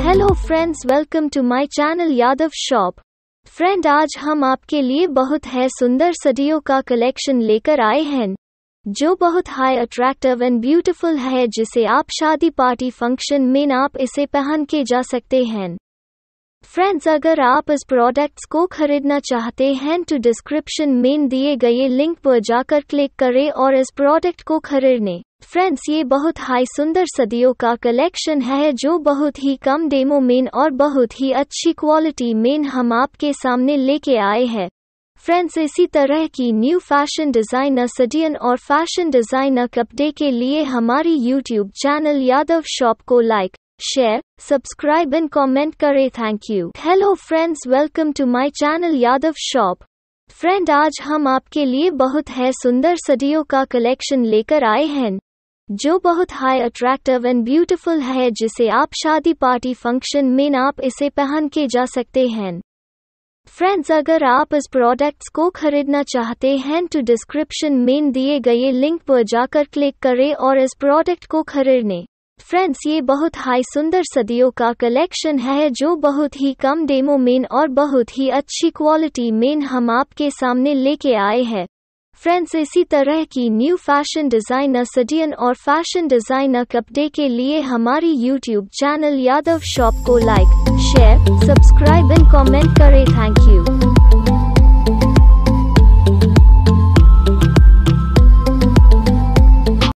hello friends welcome to my channel Yadav shop friend आज हम आपके लिए बहुत है सुंदर सदियों का कलेक्शन लेकर आए हैं जो बहुत हाई अट्रैक्टिव एंड ब्यूटीफुल है जिसे आप शादी पार्टी फंक्शन में आप इसे पहन के जा सकते हैं फ्रेंड्स अगर आप इस प्रोडक्ट्स को खरीदना चाहते हैं तो डिस्क्रिप्शन में दिए गए लिंक पर जाकर क्लिक करें और इस प्रोडक्ट को खरीदने फ्रेंड्स ये बहुत हाई सुंदर सदियों का कलेक्शन है जो बहुत ही कम डेमो में और बहुत ही अच्छी क्वालिटी में हम आपके सामने लेके आए हैं फ्रेंड्स इसी तरह की न्यू फैशन डिजाइनर सडियन और फैशन डिजाइनर कपडे के लिए हमारी यूट्यूब चैनल यादव शॉप को like share subscribe and comment करें thank you hello friends welcome to my channel Yadav shop friend आज हम आपके लिए बहुत है सुंदर सदियों का कलेक्शन लेकर आए हैं जो बहुत हाई अट्रैक्टिव एंड ब्यूटीफुल है जिसे आप शादी पार्टी फंक्शन में आप इसे पहन के जा सकते हैं फ्रेंड्स अगर आप इस प्रोडक्ट्स को खरीदना चाहते हैं तो डिस्क्रिप्शन में दिए गए लिंक पर जाकर क्लिक करें और इस प्रोडक्ट को खरीदने फ्रेंड्स ये बहुत हाई सुंदर सदियों का कलेक्शन है जो बहुत ही कम डेमो में और बहुत ही अच्छी क्वालिटी में हम आपके सामने लेके आए हैं फ्रेंड्स इसी तरह की न्यू फैशन डिजाइनर सडियन और फैशन डिजाइनर कपडे के लिए हमारी यूट्यूब चैनल यादव शॉप को like share subscribe and comment करें थैंक यू